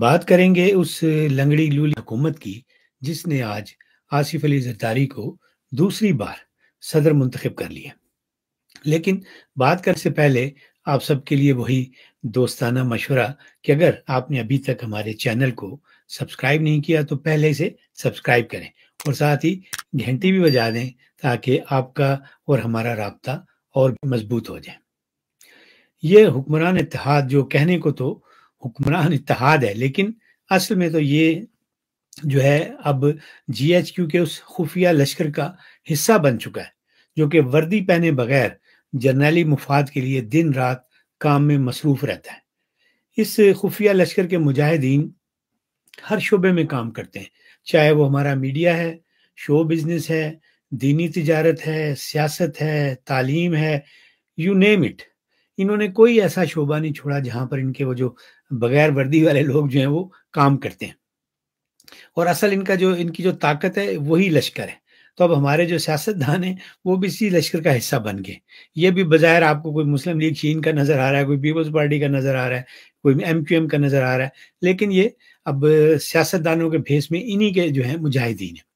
बात करेंगे उस लंगड़ी लूली हुकूमत की जिसने आज आसिफ अली जरदारी को दूसरी बार सदर मुंतखब कर लिया लेकिन बात करने से पहले आप सबके लिए वही दोस्ताना मशवरा कि अगर आपने अभी तक हमारे चैनल को सब्सक्राइब नहीं किया तो पहले से सब्सक्राइब करें और साथ ही घंटी भी बजा दें ताकि आपका और हमारा रबता और मजबूत हो जाए ये हुक्मरान इतिहाद जो कहने को तो हुक्मरान इतिहाद है लेकिन असल में तो ये जो है अब जीएचक्यू के उस खुफिया लश्कर का हिस्सा बन चुका है जो कि वर्दी पहने बगैर जर्नैली मुफाद के लिए दिन रात काम में मसरूफ रहता है इस खुफिया लश्कर के मुजाहिदीन हर शोबे में काम करते हैं चाहे वो हमारा मीडिया है शो बिजनेस है दीनी तजारत है सियासत है तालीम है यू नेम इट इन्होंने कोई ऐसा शोबा नहीं छोड़ा जहाँ पर इनके वो जो बगैर वर्दी वाले लोग जो हैं वो काम करते हैं और असल इनका जो इनकी जो ताकत है वही लश्कर है तो अब हमारे जो सियासतदान हैं वो भी इसी लश्कर का हिस्सा बन गए ये भी बजाय आपको कोई मुस्लिम लीग चीन का नज़र आ रहा है कोई पीपल्स पार्टी का नज़र आ रहा है कोई एम क्यू एम का नज़र आ रहा है लेकिन ये अब सियासतदानों के भेस में इन्हीं के जो है मुजाहिदीन है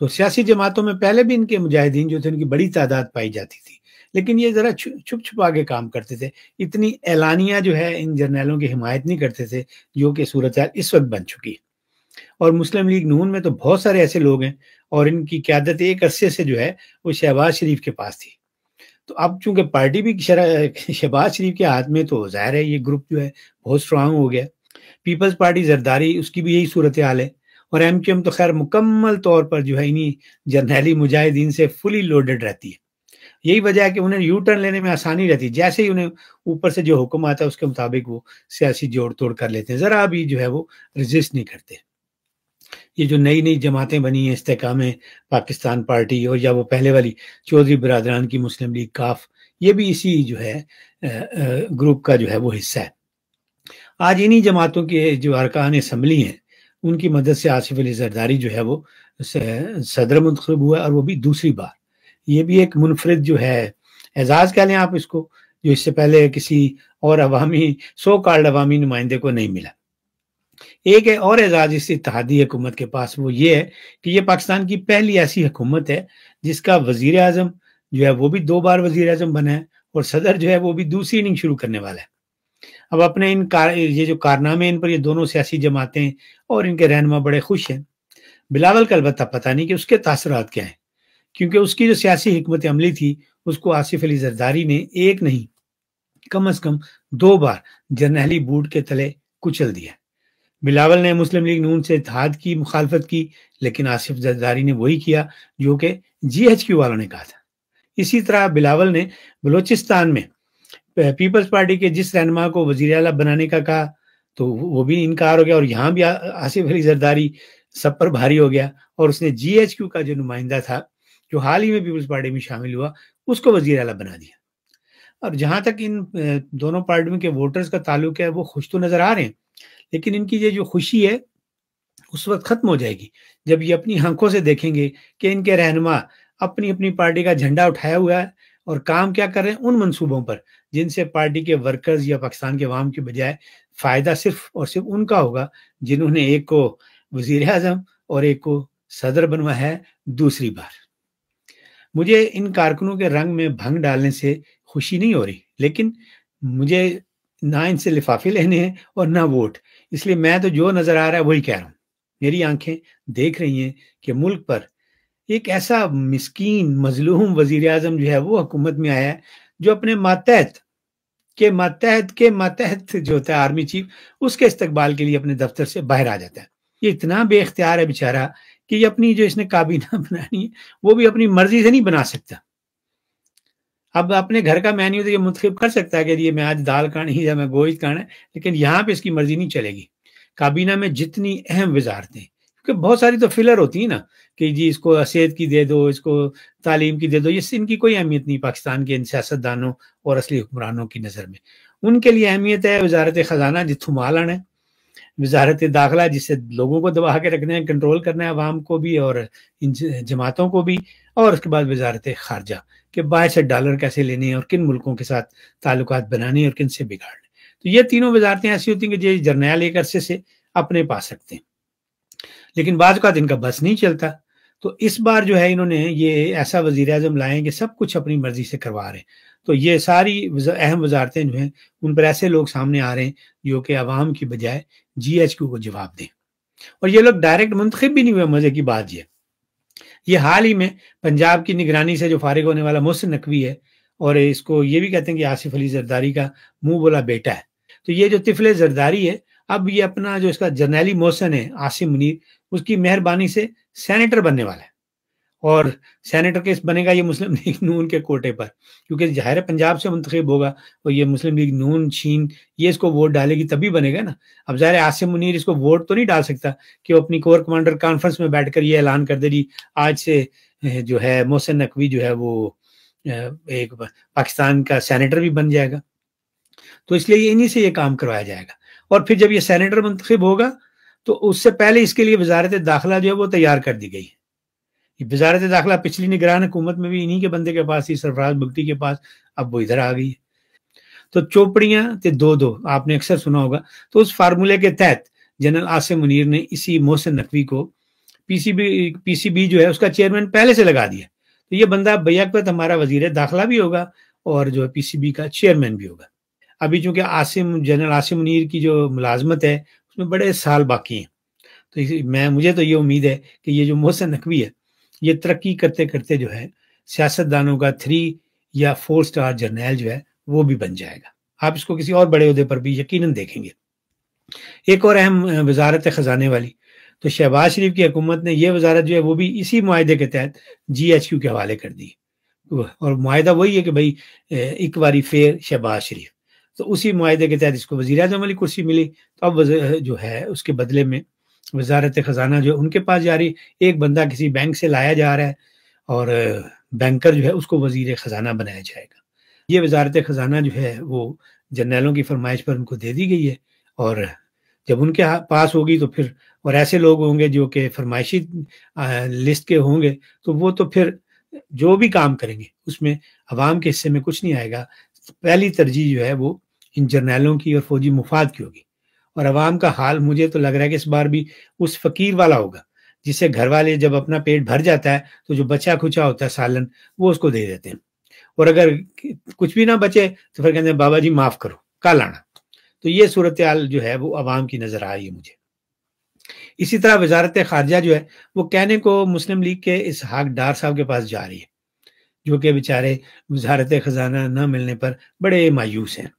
तो सियासी जमातों में पहले भी इनके मुजाहिदीन जो थे उनकी बड़ी तादाद पाई जाती थी लेकिन ये ज़रा छुप छुपा के काम करते थे इतनी ऐलानिया जो है इन जर्नैलों की हिमायत नहीं करते थे जो कि सूरत इस वक्त बन चुकी है और मुस्लिम लीग नून में तो बहुत सारे ऐसे लोग हैं और इनकी क्यादत एक अरसे से जो है वो शहबाज शरीफ के पास थी तो अब चूंकि पार्टी भी शहबाज शरीफ के हाथ में तो जाहिर है ये ग्रुप जो है बहुत स्ट्रांग हो गया पीपल्स पार्टी जरदारी उसकी भी यही सूरत हाल है और एम क्यू एम तो खैर मुकम्मल तौर पर जो है इन्हीं जर्नैली मुजाहिदीन से फुली लोडेड रहती है यही वजह है कि उन्हें यू टर्न लेने में आसानी रहती है जैसे ही उन्हें ऊपर से जो हुक्म आता है उसके मुताबिक वो सियासी जोड़ तोड़ कर लेते हैं ज़रा भी जो है वो रजिस्ट नहीं करते ये जो नई नई जमातें बनी हैं इस्तेकाम पाकिस्तान पार्टी और या वो पहले वाली चौधरी बरदरान की मुस्लिम लीग काफ ये भी इसी जो है ग्रुप का जो है वो हिस्सा है आज इन्हीं जमातों के जो अरकान असम्बली हैं उनकी मदद से आसिफ अली जरदारी जो है वो सदर मंतखब हुआ और वो भी दूसरी बार ये भी एक मुनफरद जो है एजाज़ कह लें आप इसको जो इससे पहले किसी और अवामी सो कार्ड अवामी नुमाइंदे को नहीं मिला एक है और एजाज इस इतिहादी हुकूमत के पास वो ये है कि ये पाकिस्तान की पहली ऐसी हुकूमत है जिसका वजीर आजम जो है वो भी दो बार वजीर आजम बना है और सदर जो है वो भी दूसरी इनिंग शुरू करने वाला है अब अपने इन कार ये जो कारनामे इन पर ये दोनों सियासी जमातें और इनके रहनमा बड़े खुश हैं बिलावल का अलबत् पता नहीं कि उसके तासरात क्या हैं क्योंकि उसकी जो सियासी हमत अमली थी उसको आसिफ अली जरदारी ने एक नहीं कम अज कम दो बार जर्नहली बूट के तले कुचल दिया बिलावल ने मुस्लिम लीग नून से इतिहाद की मुखालफत की लेकिन आसिफ जरदारी ने वही किया जो कि जी एच क्यू वालों ने कहा था इसी तरह बिलावल ने बलूचिस्तान में पीपल्स पार्टी के जिस रहनमा को वजीर अला बनाने का कहा तो वो भी इनकार हो गया और यहाँ भी आसिफ अली जरदारी सब पर भारी हो गया और उसने जीएचक्यू का जो नुमाइंदा था जो हाल ही में पीपल्स पार्टी में शामिल हुआ उसको वजीर अला बना दिया और जहां तक इन दोनों पार्टियों के वोटर्स का ताल्लुक है वो खुश तो नजर आ रहे हैं लेकिन इनकी ये जो खुशी है उस वक्त खत्म हो जाएगी जब ये अपनी आंखों से देखेंगे कि इनके रहनुमा अपनी अपनी पार्टी का झंडा उठाया हुआ है और काम क्या कर रहे हैं उन मंसूबों पर जिनसे पार्टी के वर्कर्स या पाकिस्तान के अवाम के बजाय फ़ायदा सिर्फ और सिर्फ उनका होगा जिन्होंने एक को वजीर अजम और एक को सदर बनवा है दूसरी बार मुझे इन कारकुनों के रंग में भंग डालने से खुशी नहीं हो रही लेकिन मुझे ना इनसे लिफाफे लेने हैं और ना वोट इसलिए मैं तो जो नज़र आ रहा है वही कह रहा हूँ मेरी आंखें देख रही हैं कि मुल्क पर एक ऐसा मिस्कीन मजलूम वजीर अजम जो है वो हुकूमत में आया है जो अपने मातहत के मातहत के मातहत जो होता है आर्मी चीफ उसके इस्तेबाल के लिए अपने दफ्तर से बाहर आ जाता है ये इतना बेख्तियार है बेचारा कि ये अपनी जो इसने काबीना बनानी है वो भी अपनी मर्जी से नहीं बना सकता अब अपने घर का मैन्यू तो ये मुंतब कर सकता है कि ये मैं आज दाल खाना है या मैं गोश्त खाना है लेकिन यहाँ पे इसकी मर्जी नहीं चलेगी काबीना में जितनी अहम वजारतें क्योंकि बहुत सारी तो फिलर होती है ना कि जी इसको सेहत की दे दो इसको तालीम की दे दो ये इनकी कोई अहमियत नहीं पाकिस्तान के इन सियासतदानों और असली हुक्मरानों की नज़र में उनके लिए अहमियत है वजारत ख़जाना जिथू मालन है वजारत दाखिला जिससे लोगों को दबा के रखना है कंट्रोल करना है आवाम को भी और इन जमातों को भी और उसके बाद वजारत खारजा कि बाहर से डॉलर कैसे लेने हैं और किन मुल्कों के साथ ताल्लुक बनाने और किन से बिगाड़ने तो ये तीनों वजारतें ऐसी होती हैं कि जो जर्नैल एक अरसे से अपने पास रखते हैं लेकिन बाद का इनका बस नहीं चलता तो इस बार जो है इन्होंने ये ऐसा वजीर अजम लाए कि सब कुछ अपनी मर्जी से करवा रहे हैं तो ये सारी अहम वजारतें जो हैं उन पर ऐसे लोग सामने आ रहे हैं जो कि आवाम की बजाय जी एच क्यू को जवाब दें और ये लोग डायरेक्ट मुंतखब भी नहीं हुए मज़े की बात ये ये हाल ही में पंजाब की निगरानी से जो फारिग होने वाला मोहसिन नकवी है और इसको ये भी कहते हैं कि आसिफ अली जरदारी का मुंह बोला बेटा है तो ये जो तिफले जरदारी है अब ये अपना जो इसका जर्नैली मोहसन है आसिम मुनीर उसकी मेहरबानी से सेनेटर बनने वाला है और सेनेटर केस बनेगा ये मुस्लिम लीग नून के कोटे पर क्योंकि जाहिर पंजाब से मुंतखब होगा और ये मुस्लिम लीग नून छीन ये इसको वोट डालेगी तभी बनेगा ना अब ज़ाहिर आसिम मुनीर इसको वोट तो नहीं डाल सकता कि वो अपनी कोर कमांडर कॉन्फ्रेंस में बैठ ये ऐलान कर दे रही आज से जो है मोहसिन नकवी जो है वो एक पाकिस्तान का सैनिटर भी बन जाएगा तो इसलिए इन्हीं से ये काम करवाया जाएगा और फिर जब ये सेनेटर मंतखब होगा तो उससे पहले इसके लिए वजारत दाखिला जो है वो तैयार कर दी गई है वजारत दाखिला पिछली निगरान हुकूमत में भी इन्हीं के बंदे के पास थी सरफराज भुगती के पास अब वो इधर आ गई है तो चोपड़ियां ते दो दो आपने अक्सर सुना होगा तो उस फार्मूले के तहत जनरल आसिम मुनीर ने इसी मोहसिन नकवी को पीसीबी पीसीबी जो है उसका चेयरमैन पहले से लगा दिया तो ये बंदा बैकवत हमारा वजीर दाखिला भी होगा और जो है पीसीबी का चेयरमैन भी होगा अभी चूंकि आसिम जनरल आसिम मुनीर की जो मुलाजमत है उसमें बड़े साल बाकी हैं तो मैं मुझे तो ये उम्मीद है कि ये जो मोहसिन नकवी है ये तरक्की करते करते जो है सियासतदानों का थ्री या फोर स्टार जर्नैल जो है वो भी बन जाएगा आप इसको किसी और बड़े अहदे पर भी यकीन देखेंगे एक और अहम वजारत ख़जाने वाली तो शहबाज शरीफ की हुकूमत ने यह वजारत जो है वो भी इसी माहे के तहत जी एच क्यू के हवाले कर दी और माहा वही है कि भाई एक बारी फेर शहबाज शरीफ तो उसी माहे के तहत इसको वजी अजम वाली कुर्सी मिली तो अब जो है उसके बदले में वजारत ख़जाना जो है उनके पास जा रही एक बंदा किसी बैंक से लाया जा रहा है और बैंकर जो है उसको वजीर ख़जाना बनाया जाएगा ये वजारत ख़जाना जो है वो जर्नैलों की फरमाइश पर उनको दे दी गई है और जब उनके पास होगी तो फिर और ऐसे लोग होंगे जो कि फरमाइशी लिस्ट के होंगे तो वो तो फिर जो भी काम करेंगे उसमें अवाम के हिस्से में कुछ नहीं आएगा पहली तरजीह जो है वो इन जर्नैलों की और फौजी मुफाद की होगी और आवाम का हाल मुझे तो लग रहा है कि इस बार भी उस फकीर वाला होगा जिससे घर वाले जब अपना पेट भर जाता है तो जो बचा खुचा होता है सालन वो उसको दे देते हैं और अगर कुछ भी ना बचे तो फिर कहते हैं बाबा जी माफ करो कल आना तो ये सूरत हाल जो है वो आवाम की नजर आ रही है मुझे इसी तरह वजारत खारजा जो है वो कहने को मुस्लिम लीग के इस हाक डार साहब के पास जा रही है जो कि बेचारे वजारत ख़जाना न मिलने पर बड़े मायूस हैं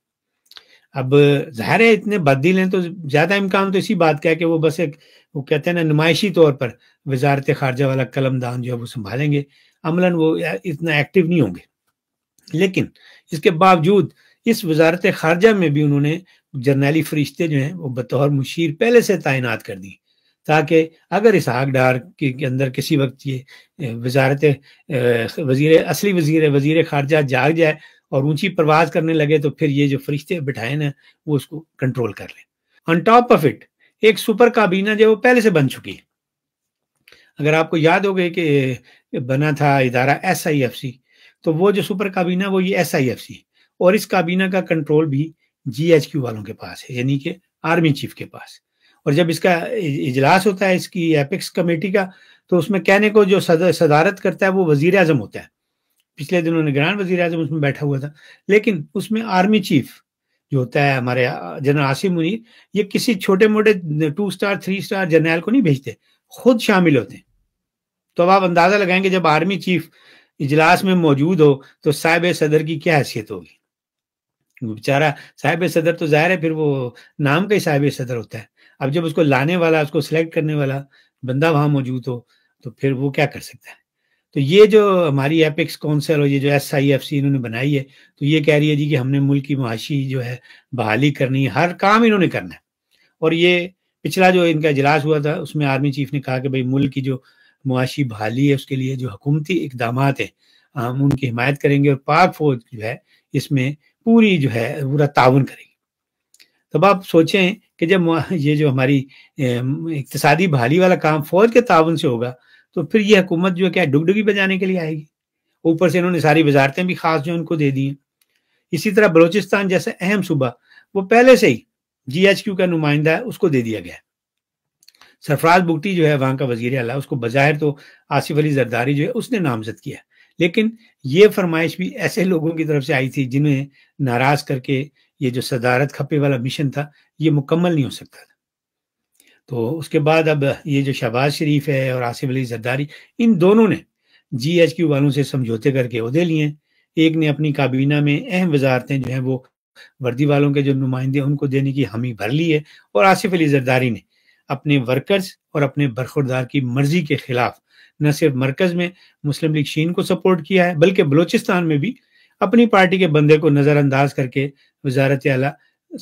अब ज़ाहिर है इतने बददिल हैं तो ज़्यादा इम्कान तो इसी बात का है कि वो बस एक वो कहते हैं ना नुमाइशी तौर पर वजारत खारजा वाला कलमदान जो है वो संभालेंगे अमला वो इतना एक्टिव नहीं होंगे लेकिन इसके बावजूद इस वजारत खारजा में भी उन्होंने जर्नैली फरिश्ते जो हैं वो बतौर मुशीर पहले से तैनात कर दी ताकि अगर इसहाक डार के अंदर किसी वक्त ये वजारत वजीर असली वजीर वजीर खारजा जाग जाए और ऊंची परवाज करने लगे तो फिर ये जो फरिश्ते बिठाए ना वो उसको कंट्रोल कर लें ऑन टॉप ऑफ इट एक सुपर काबीना जो वो पहले से बन चुकी है अगर आपको याद हो गए कि बना था इदारा एस आई एफ सी तो वो जो सुपर काबीना वो ये एस आई एफ सी और इस काबीना का कंट्रोल भी जी एच क्यू वालों के पास है यानी कि आर्मी चीफ के पास और जब इसका इजलास होता है इसकी एपिक्स कमेटी का तो उसमें कहने को जो सदारत करता है वो वजीर अजम होता है पिछले दिनों निगरान वजीर अजम उसमें बैठा हुआ था लेकिन उसमें आर्मी चीफ जो होता है हमारे जनरल आसिम मुनीर ये किसी छोटे मोटे two star three star journal को नहीं भेजते खुद शामिल होते हैं तो अब आप अंदाजा लगाएंगे जब आर्मी चीफ इजलास में मौजूद हो तो साहिब सदर की क्या हैसियत होगी बेचारा साहिब सदर तो जाहिर है फिर वो नाम का ही साहिब सदर होता है अब जब उसको लाने वाला उसको सिलेक्ट करने वाला बंदा वहाँ मौजूद हो तो फिर वो क्या कर सकता है तो ये जो हमारी एपिक्स काउंसिल और ये जो एस आई एफ सी इन्होंने बनाई है तो ये कह रही है जी कि हमने मुल्क की मुआशी जो है बहाली करनी है हर काम इन्होंने करना है और ये पिछला जो इनका इजलास हुआ था उसमें आर्मी चीफ ने कहा कि भाई मुल्क की जो मुआशी बहाली है उसके लिए जो हुकूमती इकदाम है हम उनकी हिमायत करेंगे और पाक फौज जो है इसमें पूरी जो है पूरा ताउन करेगी तब आप सोचें कि जब ये जो हमारी इकतसादी तो बहाली वाला काम फौज के ताउन से होगा तो फिर ये हुकूमत जो क्या डुगडुगी बजाने के लिए आएगी ऊपर से इन्होंने सारी वजारतें भी खास जो उनको दे दी हैं इसी तरह बलोचिस्तान जैसा अहम सूबा वो पहले से ही जी एच क्यू का नुमाइंदा है उसको दे दिया गया सरफराज बुगटी जो है वहां का वजीर अला उसको बज़ाहिर तो आसिफ अली जरदारी जो है उसने नामजद किया लेकिन ये फरमाइश भी ऐसे लोगों की तरफ से आई थी जिन्हें नाराज़ करके ये जो सदारत खपे वाला मिशन था ये मुकम्मल नहीं हो सकता था तो उसके बाद अब ये जो शहबाज शरीफ है और आसिफ अली जरदारी इन दोनों ने जी एच क्यू वालों से समझौते करके अहदे लिए एक ने अपनी काबीना में अहम वजारतें जो हैं वो वर्दी वालों के जो नुमाइंदे उनको देने की हामी भर ली है और आसिफ अली जरदारी ने अपने वर्कर्स और अपने बरखुरदार की मर्जी के खिलाफ न सिर्फ मरकज में मुस्लिम लीग शीन को सपोर्ट किया है बल्कि बलोचिस्तान में भी अपनी पार्टी के बंदे को नज़रअंदाज करके वजारत अला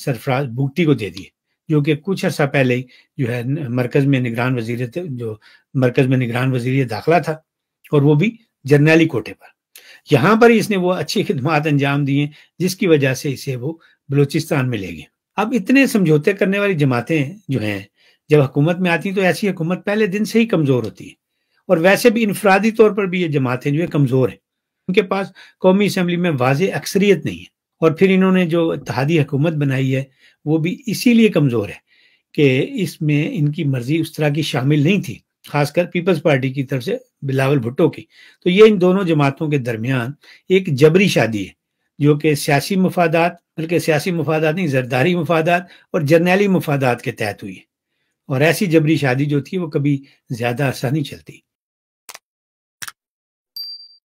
सरफराज बुगटी को दे दिए जो कि कुछ अर्सा पहले ही जो है मरकज़ में निगरान वजीर जो मरकज़ में निगरान वजीर दाखिला था और वो भी जर्नैली कोटे पर यहाँ पर ही इसने वो अच्छी खदमात अंजाम दिए जिसकी वजह से इसे वो बलूचिस्तान में ले गए अब इतने समझौते करने वाली जमातें जो हैं जब हुकूमत में आती तो ऐसी हुकूमत पहले दिन से ही कमज़ोर होती है और वैसे भी इनफरादी तौर पर भी ये जमातें जो है कमज़ोर हैं उनके पास कौमी असम्बली में वाज अक्सरियत नहीं है और फिर इन्होंने जो इतिहादी हुकूमत बनाई है वो भी इसीलिए कमज़ोर है कि इसमें इनकी मर्ज़ी उस तरह की शामिल नहीं थी खासकर पीपल्स पार्टी की तरफ से बिलावल भुट्टो की तो ये इन दोनों जमातों के दरमियान एक जबरी शादी है जो कि सियासी मफादात बल्कि सियासी मफादात नहीं जरदारी मफादात और जरनेली मफादात के तहत हुई है और ऐसी जबरी शादी जो थी वो कभी ज़्यादा आसानी चलती